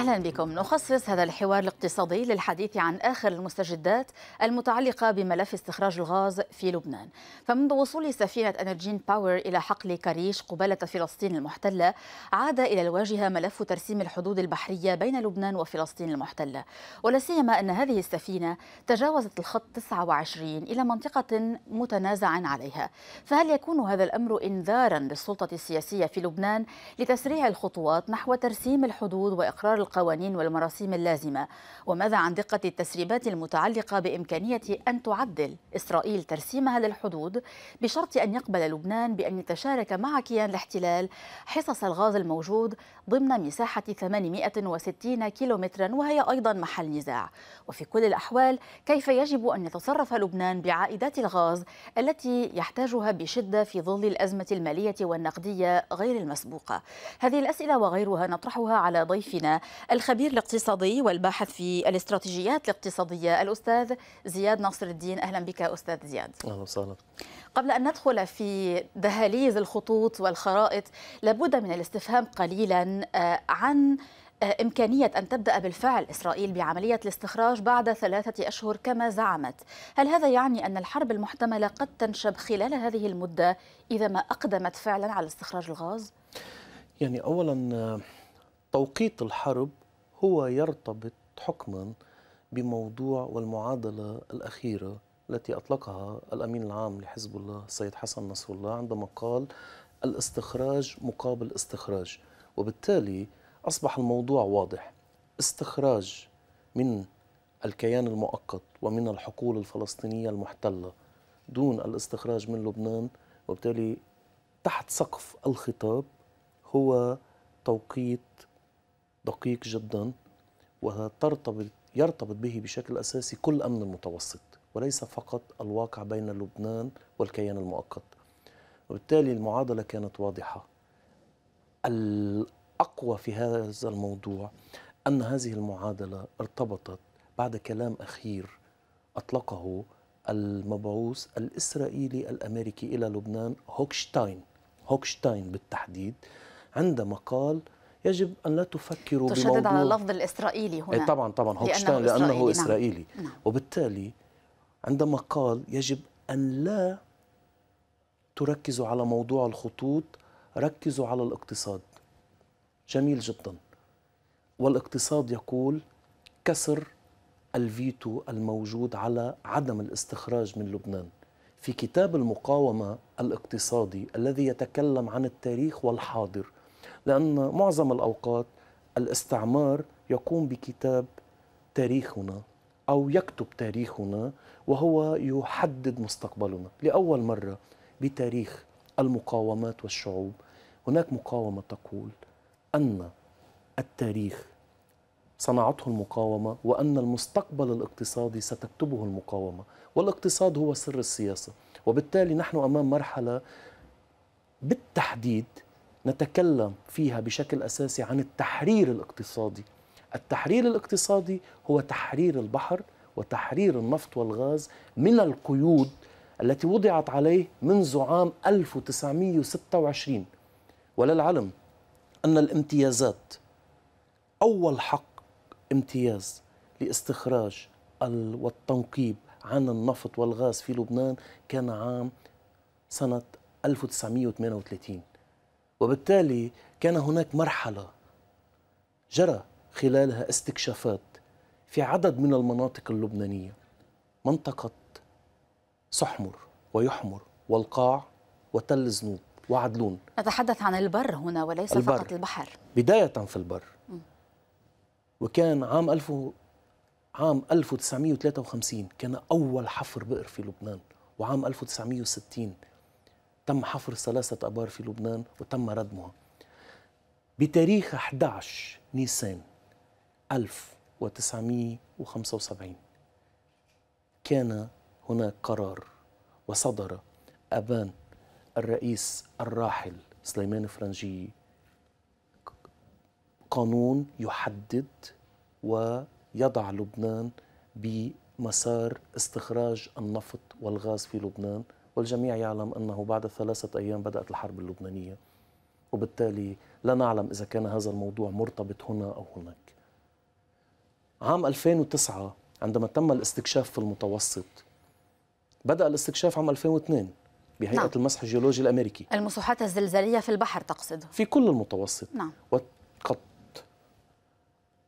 أهلا بكم نخصص هذا الحوار الاقتصادي للحديث عن آخر المستجدات المتعلقة بملف استخراج الغاز في لبنان فمنذ وصول سفينة أنرجين باور إلى حقل كريش قبالة فلسطين المحتلة عاد إلى الواجهة ملف ترسيم الحدود البحرية بين لبنان وفلسطين المحتلة ولا سيما أن هذه السفينة تجاوزت الخط 29 إلى منطقة متنازع عليها فهل يكون هذا الأمر إنذارا للسلطة السياسية في لبنان لتسريع الخطوات نحو ترسيم الحدود وإقرار القوانين والمراسيم اللازمة وماذا عن دقة التسريبات المتعلقة بإمكانية أن تعدل إسرائيل ترسيمها للحدود بشرط أن يقبل لبنان بأن يتشارك مع كيان الاحتلال حصص الغاز الموجود ضمن مساحة 860 كيلومترا وهي أيضا محل نزاع وفي كل الأحوال كيف يجب أن يتصرف لبنان بعائدات الغاز التي يحتاجها بشدة في ظل الأزمة المالية والنقدية غير المسبوقة هذه الأسئلة وغيرها نطرحها على ضيفنا الخبير الاقتصادي والباحث في الاستراتيجيات الاقتصادية الأستاذ زياد ناصر الدين أهلا بك أستاذ زياد أهلا وسهلا قبل أن ندخل في دهاليز الخطوط والخرائط لابد من الاستفهام قليلا آه، عن آه، إمكانية أن تبدأ بالفعل إسرائيل بعملية الاستخراج بعد ثلاثة أشهر كما زعمت هل هذا يعني أن الحرب المحتملة قد تنشب خلال هذه المدة إذا ما أقدمت فعلا على استخراج الغاز؟ يعني أولا آه، توقيت الحرب هو يرتبط حكما بموضوع والمعادله الاخيره التي اطلقها الامين العام لحزب الله السيد حسن نصر الله عندما قال الاستخراج مقابل استخراج وبالتالي اصبح الموضوع واضح استخراج من الكيان المؤقت ومن الحقول الفلسطينيه المحتله دون الاستخراج من لبنان وبالتالي تحت سقف الخطاب هو توقيت دقيق جدا وترتبط يرتبط به بشكل أساسي كل أمن المتوسط وليس فقط الواقع بين لبنان والكيان المؤقت وبالتالي المعادلة كانت واضحة الأقوى في هذا الموضوع أن هذه المعادلة ارتبطت بعد كلام أخير أطلقه المبعوث الإسرائيلي الأمريكي إلى لبنان هوكشتاين هوكشتاين بالتحديد عندما قال يجب ان لا تفكروا تشدد بموضوع على اللفظ الاسرائيلي هنا إيه، طبعا طبعا هوكشتاين لانه, لأنه إسرائيلي, نعم. اسرائيلي نعم. وبالتالي عندما قال يجب ان لا تركزوا على موضوع الخطوط ركزوا على الاقتصاد جميل جدا والاقتصاد يقول كسر الفيتو الموجود على عدم الاستخراج من لبنان في كتاب المقاومه الاقتصادي الذي يتكلم عن التاريخ والحاضر لأن معظم الأوقات الاستعمار يقوم بكتاب تاريخنا أو يكتب تاريخنا وهو يحدد مستقبلنا لأول مرة بتاريخ المقاومات والشعوب هناك مقاومة تقول أن التاريخ صنعته المقاومة وأن المستقبل الاقتصادي ستكتبه المقاومة والاقتصاد هو سر السياسة وبالتالي نحن أمام مرحلة بالتحديد نتكلم فيها بشكل اساسي عن التحرير الاقتصادي. التحرير الاقتصادي هو تحرير البحر وتحرير النفط والغاز من القيود التي وضعت عليه منذ عام 1926 وللعلم ان الامتيازات اول حق امتياز لاستخراج والتنقيب عن النفط والغاز في لبنان كان عام سنه 1938 وبالتالي كان هناك مرحلة جرى خلالها استكشافات في عدد من المناطق اللبنانية منطقة سحمر ويحمر والقاع وتل زنوب وعدلون نتحدث عن البر هنا وليس البر. فقط البحر بداية في البر وكان عام ألف عام 1953 كان أول حفر بئر في لبنان وعام 1960 تم حفر ثلاثة أبار في لبنان وتم ردمها بتاريخ 11 نيسان 1975 كان هناك قرار وصدر أبان الرئيس الراحل سليمان فرنجي قانون يحدد ويضع لبنان بمسار استخراج النفط والغاز في لبنان والجميع يعلم أنه بعد ثلاثة أيام بدأت الحرب اللبنانية وبالتالي لا نعلم إذا كان هذا الموضوع مرتبط هنا أو هناك عام 2009 عندما تم الاستكشاف في المتوسط بدأ الاستكشاف عام 2002 بهيئة نعم. المسح الجيولوجي الأمريكي المسوحات الزلزالية في البحر تقصد في كل المتوسط نعم وقد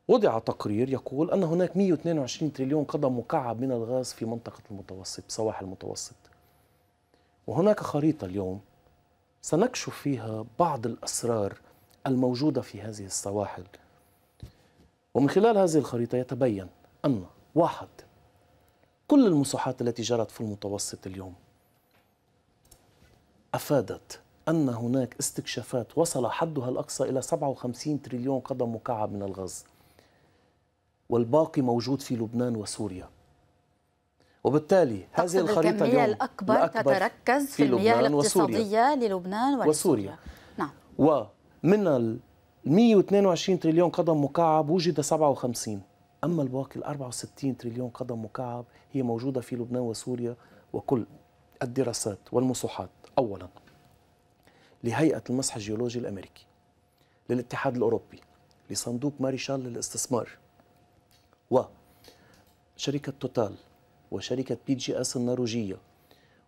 وضع تقرير يقول أن هناك 122 تريليون قدم مكعب من الغاز في منطقة المتوسط سواحل المتوسط وهناك خريطة اليوم سنكشف فيها بعض الأسرار الموجودة في هذه السواحل ومن خلال هذه الخريطة يتبين أن واحد كل المصاحات التي جرت في المتوسط اليوم أفادت أن هناك استكشافات وصل حدها الأقصى إلى 57 تريليون قدم مكعب من الغاز والباقي موجود في لبنان وسوريا وبالتالي هذه الخريطة اليوم الأكبر, الأكبر تتركز في, في المياه الاقتصادية للبنان وسوريا, وسوريا. نعم ومن ال 122 تريليون قدم مكعب وجد 57 أما الباقي ال 64 تريليون قدم مكعب هي موجودة في لبنان وسوريا وكل الدراسات والمصوحات أولا لهيئة المسح الجيولوجي الأمريكي للاتحاد الأوروبي لصندوق ماريشال للاستثمار وشركة توتال وشركة بي جي اس النرويجية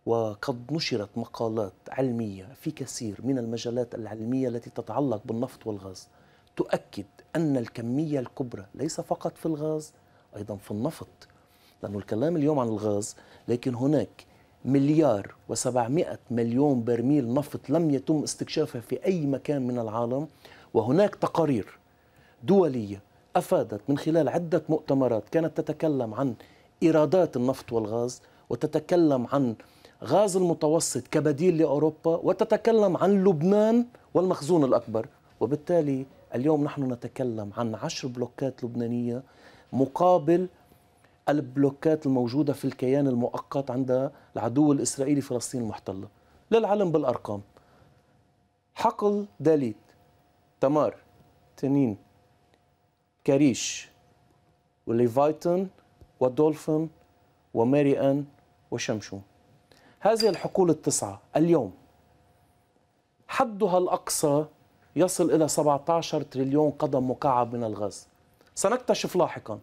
وقد نشرت مقالات علمية في كثير من المجالات العلمية التي تتعلق بالنفط والغاز تؤكد أن الكمية الكبرى ليس فقط في الغاز أيضا في النفط لأنه الكلام اليوم عن الغاز لكن هناك مليار و700 مليون برميل نفط لم يتم استكشافها في أي مكان من العالم وهناك تقارير دولية أفادت من خلال عدة مؤتمرات كانت تتكلم عن ايرادات النفط والغاز وتتكلم عن غاز المتوسط كبديل لاوروبا وتتكلم عن لبنان والمخزون الاكبر وبالتالي اليوم نحن نتكلم عن عشر بلوكات لبنانيه مقابل البلوكات الموجوده في الكيان المؤقت عند العدو الاسرائيلي فلسطين المحتله للعلم بالارقام حقل داليت تمار تنين كريش وليفايتن ودولفين وماري أن وشمشون هذه الحقول التسعة اليوم حدها الأقصى يصل إلى 17 تريليون قدم مكعب من الغاز سنكتشف لاحقا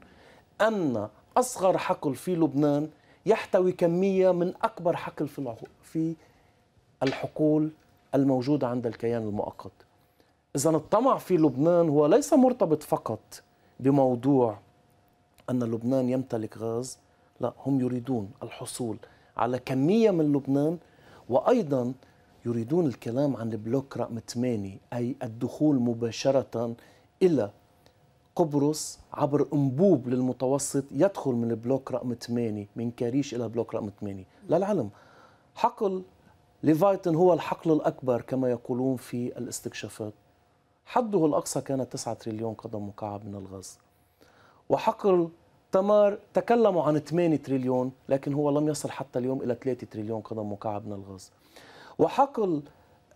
أن أصغر حقل في لبنان يحتوي كمية من أكبر حقل في في الحقول الموجودة عند الكيان المؤقت إذا الطمع في لبنان هو ليس مرتبط فقط بموضوع أن لبنان يمتلك غاز لا هم يريدون الحصول على كمية من لبنان وأيضا يريدون الكلام عن البلوك رقم 8 أي الدخول مباشرة إلى قبرص عبر انبوب للمتوسط يدخل من البلوك رقم 8 من كاريش الى بلوك رقم 8 للعلم حقل ليفايتن هو الحقل الاكبر كما يقولون في الاستكشافات حده الاقصى كان 9 تريليون قدم مكعب من الغاز وحقل تمار تكلموا عن 8 تريليون لكن هو لم يصل حتى اليوم إلى 3 تريليون قدم مكعب من الغاز وحقل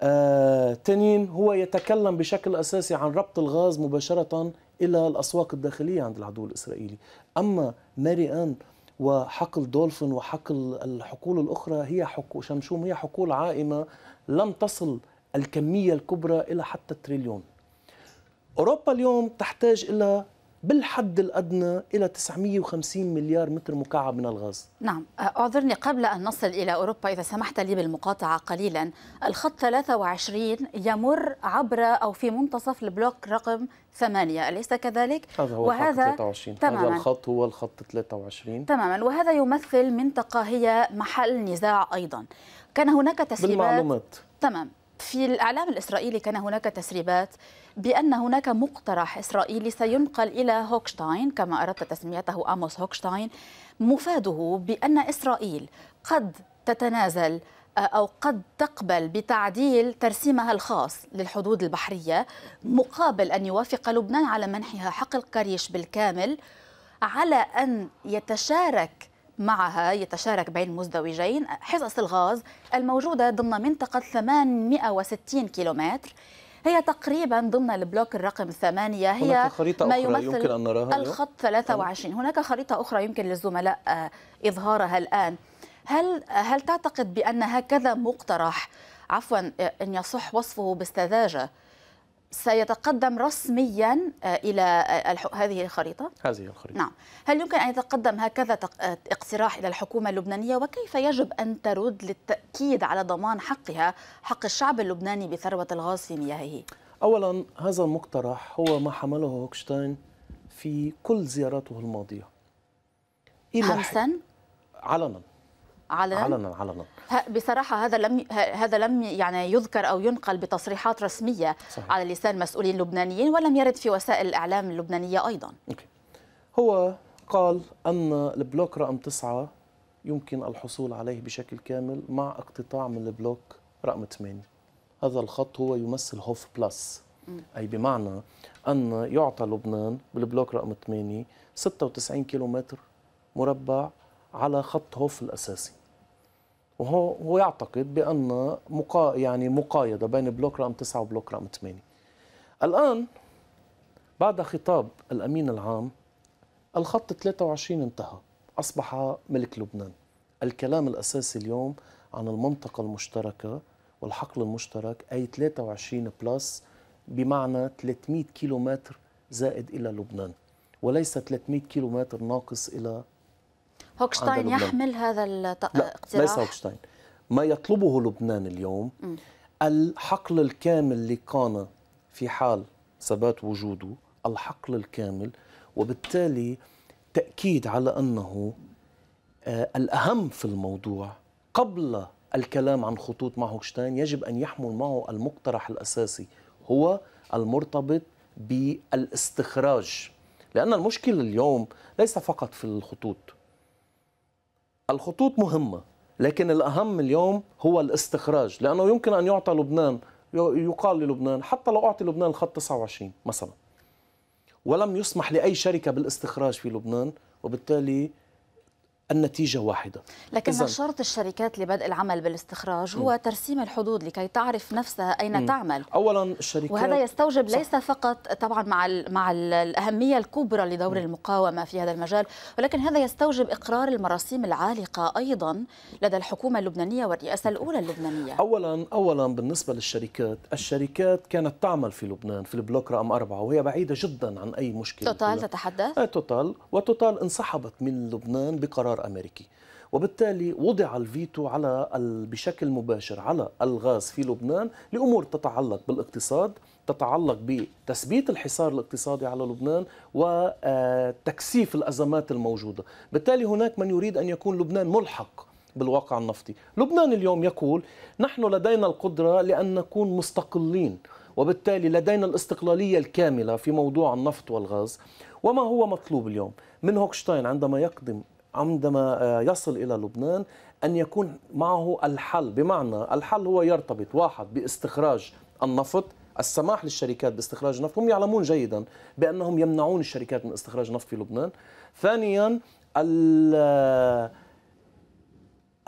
آه تنين هو يتكلم بشكل أساسي عن ربط الغاز مباشرة إلى الأسواق الداخلية عند العدو الإسرائيلي أما ماري أن وحقل دولفين وحقل الحقول الأخرى هي حقول شمشوم هي حقول عائمة لم تصل الكمية الكبرى إلى حتى التريليون أوروبا اليوم تحتاج إلى بالحد الأدنى إلى 950 مليار متر مكعب من الغاز نعم آه، أعذرني قبل أن نصل إلى أوروبا إذا سمحت لي بالمقاطعة قليلا الخط 23 يمر عبر أو في منتصف البلوك رقم 8 أليس كذلك؟ هذا هو وهذا الخط 23 تماما. هذا الخط هو الخط 23 تماما وهذا يمثل منطقة هي محل نزاع أيضا كان هناك تسريبات بالمعلومات تمام في الإعلام الإسرائيلي كان هناك تسريبات بأن هناك مقترح إسرائيلي سينقل إلى هوكشتاين كما أردت تسميته أموس هوكشتاين مفاده بأن إسرائيل قد تتنازل آه، أو قد تقبل بتعديل ترسيمها الخاص للحدود البحرية مقابل أن يوافق لبنان على منحها حق القريش بالكامل على أن يتشارك معها يتشارك بين مزدوجين حصص الغاز الموجودة ضمن منطقة 860 كيلومتر هي تقريبا ضمن البلوك الرقم ثمانية هي هناك خريطة ما أخرى يمثل يمكن أن نراها الخط 23 هناك خريطة أخرى يمكن للزملاء آه، إظهارها الآن هل آه، هل تعتقد بأن هكذا مقترح عفوا آه، أن يصح وصفه بالسذاجة سيتقدم رسميا آه، إلى آه، هذه الخريطة؟ هذه الخريطة نعم هل يمكن أن يتقدم هكذا آه، اقتراح إلى الحكومة اللبنانية وكيف يجب أن ترد للتأكيد على ضمان حقها حق الشعب اللبناني بثروة الغاز في مياهه؟ أولا هذا المقترح هو ما حمله هوكشتاين في كل زياراته الماضية إلى حمسا؟ علنا علنا علنا علنا بصراحه هذا لم هذا لم يعني يذكر او ينقل بتصريحات رسميه صحيح. على لسان مسؤولين لبنانيين ولم يرد في وسائل الاعلام اللبنانيه ايضا أوكي. هو قال ان البلوك رقم تسعة يمكن الحصول عليه بشكل كامل مع اقتطاع من البلوك رقم 8 هذا الخط هو يمثل هوف بلس اي بمعنى ان يعطى لبنان بالبلوك رقم 8 96 كيلومتر مربع على خط هوف الاساسي وهو هو يعتقد بان مقا يعني مقايضه بين بلوك رقم 9 وبلوك رقم 8 الان بعد خطاب الامين العام الخط 23 انتهى اصبح ملك لبنان الكلام الاساسي اليوم عن المنطقه المشتركه والحقل المشترك اي 23 بلس بمعنى 300 كيلومتر زائد الى لبنان وليس 300 كيلومتر ناقص الى هوكشتاين يحمل هذا الاقتراح ليس هوكشتاين ما يطلبه لبنان اليوم م. الحقل الكامل لقانا في حال ثبات وجوده الحقل الكامل وبالتالي تأكيد على أنه آه، الأهم في الموضوع قبل الكلام عن خطوط مع هوكشتاين يجب أن يحمل معه المقترح الأساسي هو المرتبط بالاستخراج لأن المشكلة اليوم ليس فقط في الخطوط الخطوط مهمة لكن الأهم اليوم هو الاستخراج لأنه يمكن أن يعطى لبنان يقال للبنان حتى لو أعطي لبنان الخط 29 مثلا ولم يسمح لأي شركة بالاستخراج في لبنان وبالتالي النتيجة واحدة لكن إذن... شرط الشركات لبدء العمل بالاستخراج هو م. ترسيم الحدود لكي تعرف نفسها أين م. تعمل أولا الشركات وهذا يستوجب صح. ليس فقط طبعا مع, ال... مع ال... الأهمية الكبرى لدور م. المقاومة في هذا المجال ولكن هذا يستوجب إقرار المراسيم العالقة أيضا لدى الحكومة اللبنانية والرئاسة الأولى اللبنانية أولا أولا بالنسبة للشركات الشركات كانت تعمل في لبنان في البلوك رقم أربعة وهي بعيدة جدا عن أي مشكلة توتال تتحدث؟ آه، توتال وتوتال انسحبت من لبنان بقرار دولار أمريكي وبالتالي وضع الفيتو على بشكل مباشر على الغاز في لبنان لأمور تتعلق بالاقتصاد تتعلق بتثبيت الحصار الاقتصادي على لبنان وتكثيف آه، الأزمات الموجودة بالتالي هناك من يريد أن يكون لبنان ملحق بالواقع النفطي لبنان اليوم يقول نحن لدينا القدرة لأن نكون مستقلين وبالتالي لدينا الاستقلالية الكاملة في موضوع النفط والغاز وما هو مطلوب اليوم من هوكشتاين عندما يقدم عندما آه، يصل إلى لبنان أن يكون معه الحل بمعنى الحل هو يرتبط واحد باستخراج النفط السماح للشركات باستخراج النفط هم يعلمون جيدا بأنهم يمنعون الشركات من استخراج نفط في لبنان ثانيا آه،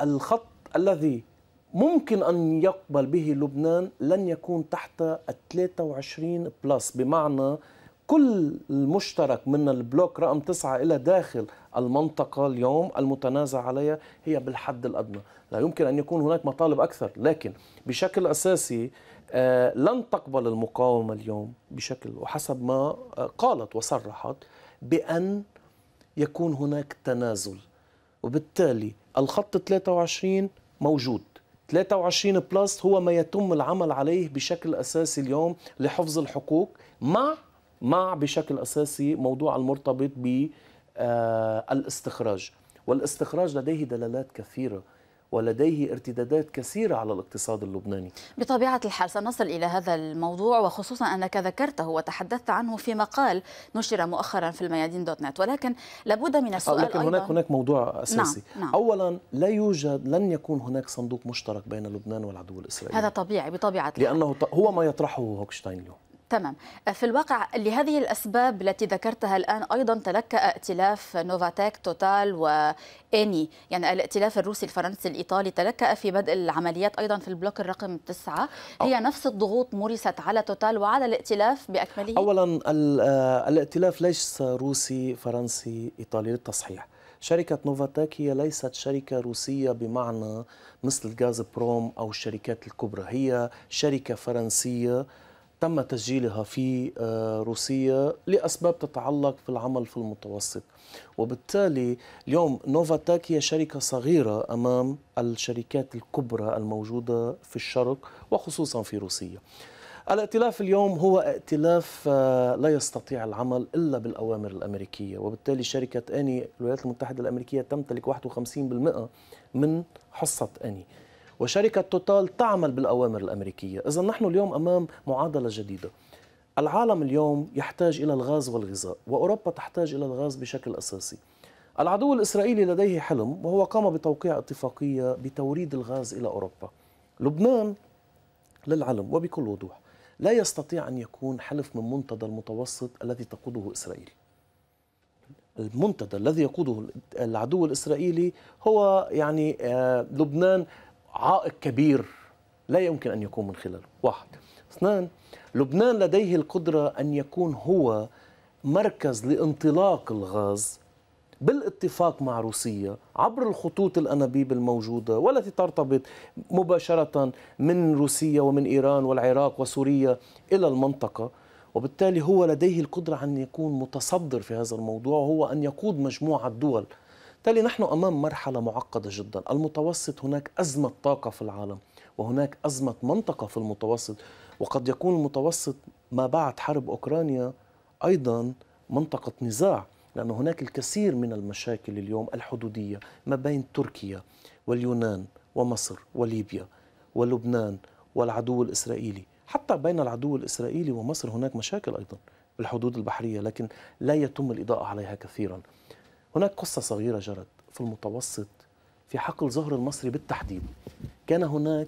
الخط الذي ممكن أن يقبل به لبنان لن يكون تحت 23 بلس بمعنى كل المشترك من البلوك رقم تسعة إلى داخل المنطقة اليوم المتنازع عليها هي بالحد الأدنى لا يمكن أن يكون هناك مطالب أكثر لكن بشكل أساسي آه، لن تقبل المقاومة اليوم بشكل وحسب ما آه، قالت وصرحت بأن يكون هناك تنازل وبالتالي الخط 23 موجود 23 بلس هو ما يتم العمل عليه بشكل أساسي اليوم لحفظ الحقوق مع مع بشكل اساسي موضوع المرتبط بالاستخراج آه، والاستخراج لديه دلالات كثيره ولديه ارتدادات كثيرة على الاقتصاد اللبناني بطبيعة الحال سنصل إلى هذا الموضوع وخصوصا أنك ذكرته وتحدثت عنه في مقال نشر مؤخرا في الميادين دوت نت ولكن لابد من آه، السؤال لكن هناك أيضا هناك موضوع نعم، أساسي نعم. نعم. أولا لا يوجد لن يكون هناك صندوق مشترك بين لبنان والعدو الإسرائيلي هذا طبيعي بطبيعة الحال لأنه هو ما يطرحه هوكشتاين اليوم تمام آه، في الواقع لهذه الأسباب التي ذكرتها الآن أيضا تلكأ ائتلاف نوفاتاك توتال وإني يعني الائتلاف الروسي الفرنسي الإيطالي تلكأ في بدء العمليات أيضا في البلوك الرقم تسعة هي أو. نفس الضغوط مورست على توتال وعلى الائتلاف بأكمله أولا آه، الائتلاف ليس روسي فرنسي إيطالي للتصحيح شركة نوفاتاك هي ليست شركة روسية بمعنى مثل غاز بروم أو الشركات الكبرى هي شركة فرنسية تم تسجيلها في آه، روسيا لأسباب تتعلق في العمل في المتوسط وبالتالي اليوم نوفاتاك هي شركة صغيرة أمام الشركات الكبرى الموجودة في الشرق وخصوصا في روسيا الائتلاف اليوم هو ائتلاف آه، لا يستطيع العمل الا بالاوامر الامريكيه وبالتالي شركه اني الولايات المتحده الامريكيه تمتلك 51% من حصه اني وشركة توتال تعمل بالأوامر الأمريكية إذا نحن اليوم أمام معادلة جديدة العالم اليوم يحتاج إلى الغاز والغذاء وأوروبا تحتاج إلى الغاز بشكل أساسي العدو الإسرائيلي لديه حلم وهو قام بتوقيع اتفاقية بتوريد الغاز إلى أوروبا لبنان للعلم وبكل وضوح لا يستطيع أن يكون حلف من منتدى المتوسط الذي تقوده إسرائيل المنتدى الذي يقوده العدو الإسرائيلي هو يعني آه، لبنان عائق كبير لا يمكن أن يكون من خلاله واحد اثنان لبنان لديه القدرة أن يكون هو مركز لانطلاق الغاز بالاتفاق مع روسيا عبر الخطوط الأنابيب الموجودة والتي ترتبط مباشرة من روسيا ومن إيران والعراق وسوريا إلى المنطقة وبالتالي هو لديه القدرة أن يكون متصدر في هذا الموضوع وهو أن يقود مجموعة دول بالتالي نحن أمام مرحلة معقدة جدا المتوسط هناك أزمة طاقة في العالم وهناك أزمة منطقة في المتوسط وقد يكون المتوسط ما بعد حرب أوكرانيا أيضا منطقة نزاع لأن هناك الكثير من المشاكل اليوم الحدودية ما بين تركيا واليونان ومصر وليبيا ولبنان والعدو الإسرائيلي حتى بين العدو الإسرائيلي ومصر هناك مشاكل أيضا بالحدود البحرية لكن لا يتم الإضاءة عليها كثيرا هناك قصة صغيرة جرت في المتوسط في حقل زهر المصري بالتحديد كان هناك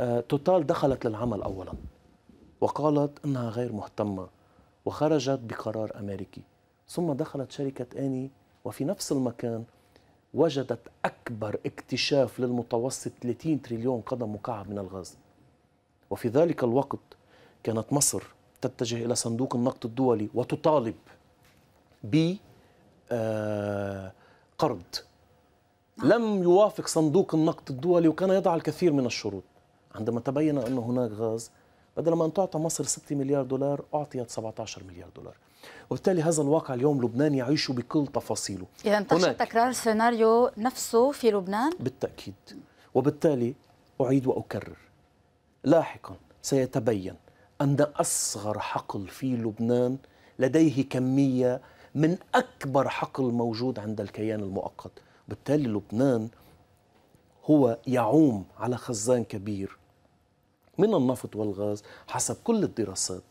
آه، توتال دخلت للعمل أولا وقالت أنها غير مهتمة وخرجت بقرار أمريكي ثم دخلت شركة آني وفي نفس المكان وجدت أكبر اكتشاف للمتوسط 30 تريليون قدم مكعب من الغاز وفي ذلك الوقت كانت مصر تتجه إلى صندوق النقد الدولي وتطالب ب آه، قرض نعم. لم يوافق صندوق النقد الدولي وكان يضع الكثير من الشروط عندما تبين أن هناك غاز بدل ما أن تعطى مصر 6 مليار دولار أعطيت 17 مليار دولار وبالتالي هذا الواقع اليوم لبنان يعيش بكل تفاصيله إذا تخشى تكرار السيناريو نفسه في لبنان؟ بالتأكيد وبالتالي أعيد وأكرر لاحقا سيتبين أن أصغر حقل في لبنان لديه كمية من أكبر حقل موجود عند الكيان المؤقت بالتالي لبنان هو يعوم على خزان كبير من النفط والغاز حسب كل الدراسات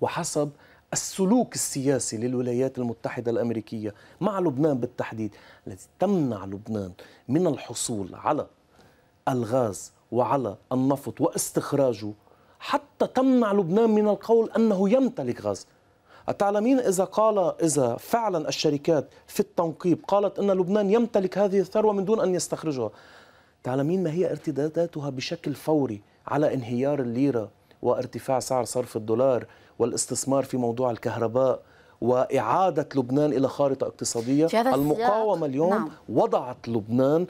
وحسب السلوك السياسي للولايات المتحدة الأمريكية مع لبنان بالتحديد التي تمنع لبنان من الحصول على الغاز وعلى النفط واستخراجه حتى تمنع لبنان من القول أنه يمتلك غاز أتعلمين إذا قال إذا فعلا الشركات في التنقيب قالت أن لبنان يمتلك هذه الثروة من دون أن يستخرجها تعلمين ما هي ارتداداتها بشكل فوري على انهيار الليرة وارتفاع سعر صرف الدولار والاستثمار في موضوع الكهرباء وإعادة لبنان إلى خارطة اقتصادية المقاومة اليوم نعم. وضعت لبنان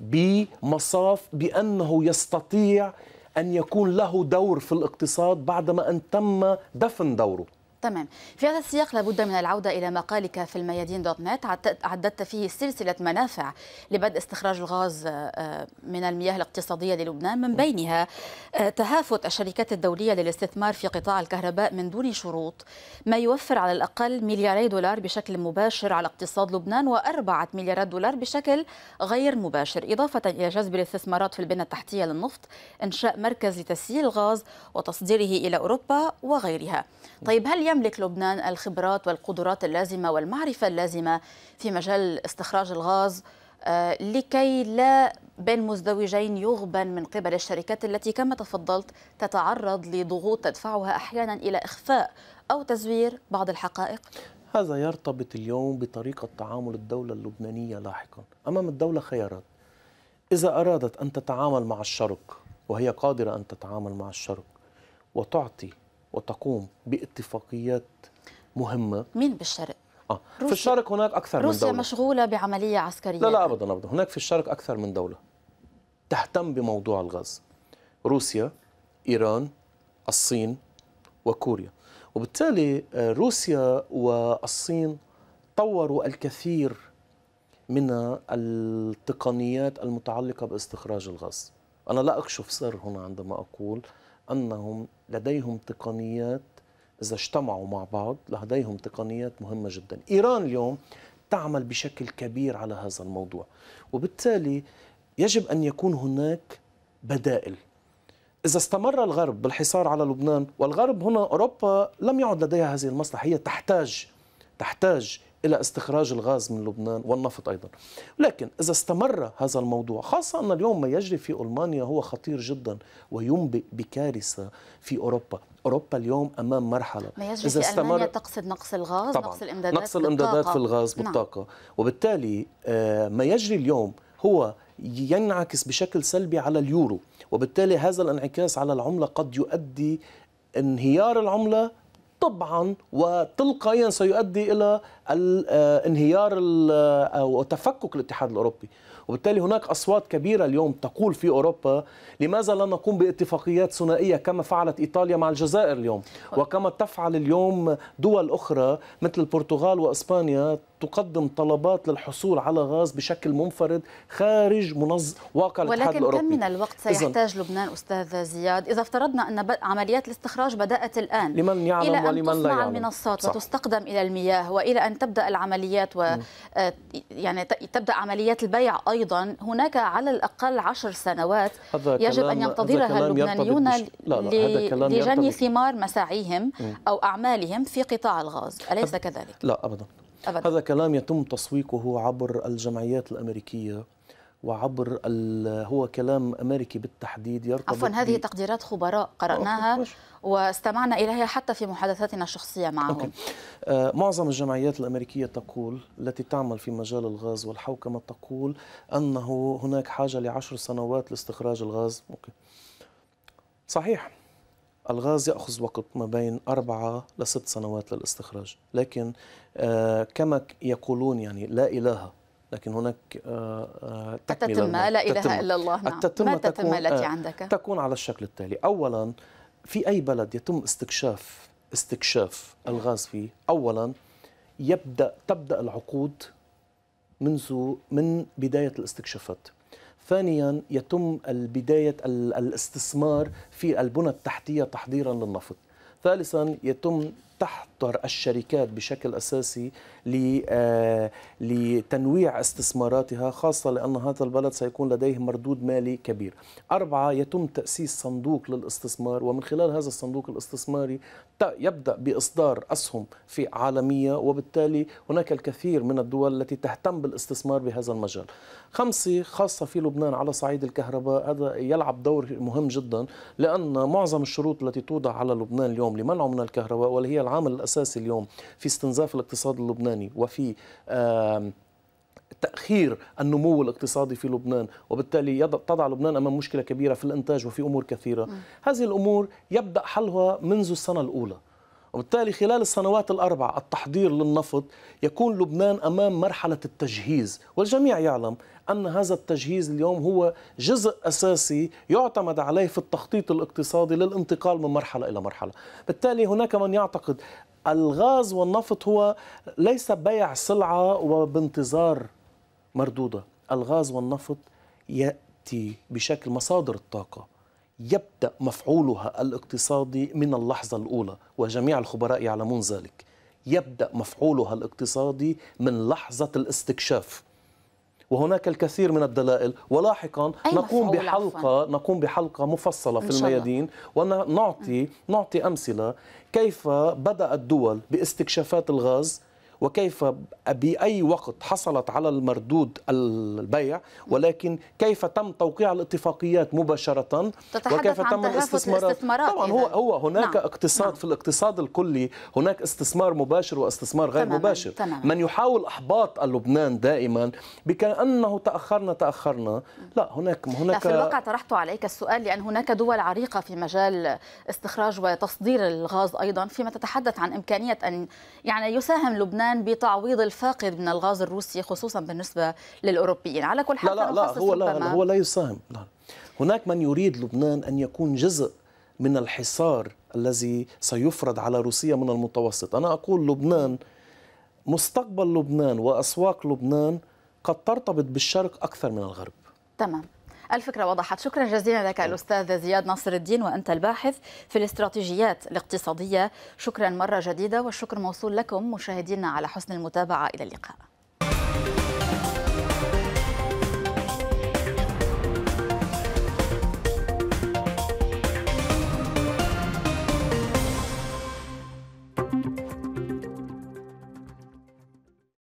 بمصاف بأنه يستطيع أن يكون له دور في الاقتصاد بعدما أن تم دفن دوره تمام في هذا السياق لابد من العودة إلى مقالك في الميادين دوت نت عددت فيه سلسلة منافع لبدء استخراج الغاز آه، من المياه الاقتصادية للبنان من بينها آه، تهافت الشركات الدولية للاستثمار في قطاع الكهرباء من دون شروط ما يوفر على الأقل ملياري دولار بشكل مباشر على اقتصاد لبنان وأربعة مليارات دولار بشكل غير مباشر إضافة إلى جذب الاستثمارات في البنى التحتية للنفط إنشاء مركز لتسييل الغاز وتصديره إلى أوروبا وغيرها طيب هل يملك لبنان الخبرات والقدرات اللازمة والمعرفة اللازمة في مجال استخراج الغاز آه، لكي لا بين مزدوجين يغبن من قبل الشركات التي كما تفضلت تتعرض لضغوط تدفعها احيانا الى اخفاء او تزوير بعض الحقائق؟ هذا يرتبط اليوم بطريقه تعامل الدوله اللبنانيه لاحقا، امام الدوله خيارات. اذا ارادت ان تتعامل مع الشرق وهي قادره ان تتعامل مع الشرق وتعطي وتقوم باتفاقيات مهمة مين بالشرق؟ آه. في الشرق هناك أكثر من دولة روسيا مشغولة بعملية عسكرية لا لا أبدا أبدا هناك في الشرق أكثر من دولة تهتم بموضوع الغاز روسيا إيران الصين وكوريا وبالتالي آه، روسيا والصين طوروا الكثير من التقنيات المتعلقة باستخراج الغاز أنا لا أكشف سر هنا عندما أقول انهم لديهم تقنيات اذا اجتمعوا مع بعض لديهم تقنيات مهمه جدا ايران اليوم تعمل بشكل كبير على هذا الموضوع وبالتالي يجب ان يكون هناك بدائل إذا استمر الغرب بالحصار على لبنان والغرب هنا أوروبا لم يعد لديها هذه المصلحة هي تحتاج تحتاج إلى استخراج الغاز من لبنان والنفط أيضا لكن إذا استمر هذا الموضوع خاصة أن اليوم ما يجري في ألمانيا هو خطير جدا وينبئ بكارثة في أوروبا أوروبا اليوم أمام مرحلة ما يجري إذا في استمر ألمانيا تقصد نقص الغاز طبعا نقص الإمدادات نقص الإمدادات بالطاقة. في الغاز نعم. بالطاقة نعم. وبالتالي آه، ما يجري اليوم هو ينعكس بشكل سلبي على اليورو وبالتالي هذا الانعكاس على العملة قد يؤدي انهيار العملة طبعا وتلقائيا سيؤدي الى انهيار او تفكك الاتحاد الاوروبي وبالتالي هناك اصوات كبيره اليوم تقول في اوروبا لماذا لا نقوم باتفاقيات ثنائيه كما فعلت ايطاليا مع الجزائر اليوم وكما تفعل اليوم دول اخرى مثل البرتغال واسبانيا تقدم طلبات للحصول على غاز بشكل منفرد خارج منظ... واقع الاتحاد الأوروبي ولكن كم من الوقت سيحتاج إذن... لبنان أستاذ زياد إذا افترضنا أن عمليات الاستخراج بدأت الآن لمن يعلم إلى أن ولمن لا يعلم المنصات صح. وتستقدم إلى المياه وإلى أن تبدأ العمليات و آه، يعني تبدأ عمليات البيع أيضا هناك على الأقل عشر سنوات يجب أن ينتظرها اللبنانيون لجني ثمار مساعيهم أو أعمالهم في قطاع الغاز أليس كذلك؟ لا أبدا أبدا. هذا كلام يتم تسويقه عبر الجمعيات الأمريكية وعبر هو كلام امريكي بالتحديد يرتبط عفوا هذه تقديرات خبراء قراناها واستمعنا اليها حتى في محادثاتنا الشخصيه معهم أوكي. آه معظم الجمعيات الامريكيه تقول التي تعمل في مجال الغاز والحوكمه تقول انه هناك حاجه لعشر سنوات لاستخراج الغاز أوكي. صحيح الغاز يأخذ وقت ما بين أربعة لست سنوات للاستخراج لكن آه، كما يقولون يعني لا إله لكن هناك آه، آه، تكملة التتمة لا إله إلا الله نعم. التتمة ما التي عندك؟ تكون على الشكل التالي أولا في أي بلد يتم استكشاف استكشاف الغاز فيه أولا يبدأ تبدأ العقود منذ من بداية الاستكشافات ثانيا يتم بداية الاستثمار في البنى التحتية تحضيرا للنفط ثالثا يتم تحضر الشركات بشكل أساسي آه، لتنويع استثماراتها خاصة لأن هذا البلد سيكون لديه مردود مالي كبير أربعة يتم تأسيس صندوق للاستثمار ومن خلال هذا الصندوق الاستثماري يبدأ بإصدار أسهم في عالمية وبالتالي هناك الكثير من الدول التي تهتم بالاستثمار بهذا المجال خمسة خاصة في لبنان على صعيد الكهرباء هذا يلعب دور مهم جدا لأن معظم الشروط التي توضع على لبنان اليوم لمنعه من الكهرباء واللي هي العامل الأساسي اليوم في استنزاف الاقتصاد اللبناني وفي تأخير النمو الاقتصادي في لبنان وبالتالي تضع لبنان أمام مشكلة كبيرة في الإنتاج وفي أمور كثيرة هذه الأمور يبدأ حلها منذ السنة الأولى وبالتالي خلال السنوات الأربع التحضير للنفط يكون لبنان أمام مرحلة التجهيز والجميع يعلم أن هذا التجهيز اليوم هو جزء أساسي يعتمد عليه في التخطيط الاقتصادي للانتقال من مرحلة إلى مرحلة بالتالي هناك من يعتقد الغاز والنفط هو ليس بيع سلعة وبانتظار مردودة الغاز والنفط يأتي بشكل مصادر الطاقة يبدأ مفعولها الاقتصادي من اللحظة الأولى وجميع الخبراء يعلمون ذلك يبدأ مفعولها الاقتصادي من لحظة الاستكشاف وهناك الكثير من الدلائل ولاحقا نقوم بحلقة عفوا. نقوم بحلقة مفصلة في الميادين ونعطي نعطي أمثلة كيف بدأت الدول باستكشافات الغاز وكيف بأي وقت حصلت على المردود البيع ولكن كيف تم توقيع الاتفاقيات مباشرة وكيف تم الاستثمارات طبعا هو هو هناك نعم. اقتصاد نعم. في الاقتصاد الكلي هناك استثمار مباشر واستثمار غير تمام. مباشر تمام. من يحاول احباط لبنان دائما بكانه تاخرنا تاخرنا لا هناك هناك لا في الواقع طرحت عليك السؤال لان هناك دول عريقه في مجال استخراج وتصدير الغاز ايضا فيما تتحدث عن امكانيه ان يعني يساهم لبنان الان بتعويض الفاقد من الغاز الروسي خصوصا بالنسبه للاوروبيين على كل حال لا لا, لا هو لا, لا هو لا يساهم لا. هناك من يريد لبنان ان يكون جزء من الحصار الذي سيفرض على روسيا من المتوسط انا اقول لبنان مستقبل لبنان واسواق لبنان قد ترتبط بالشرق اكثر من الغرب تمام الفكرة وضحت شكرا جزيلا لك نعم. الأستاذ زياد ناصر الدين وأنت الباحث في الاستراتيجيات الاقتصادية شكرا مرة جديدة والشكر موصول لكم مشاهدينا على حسن المتابعة إلى اللقاء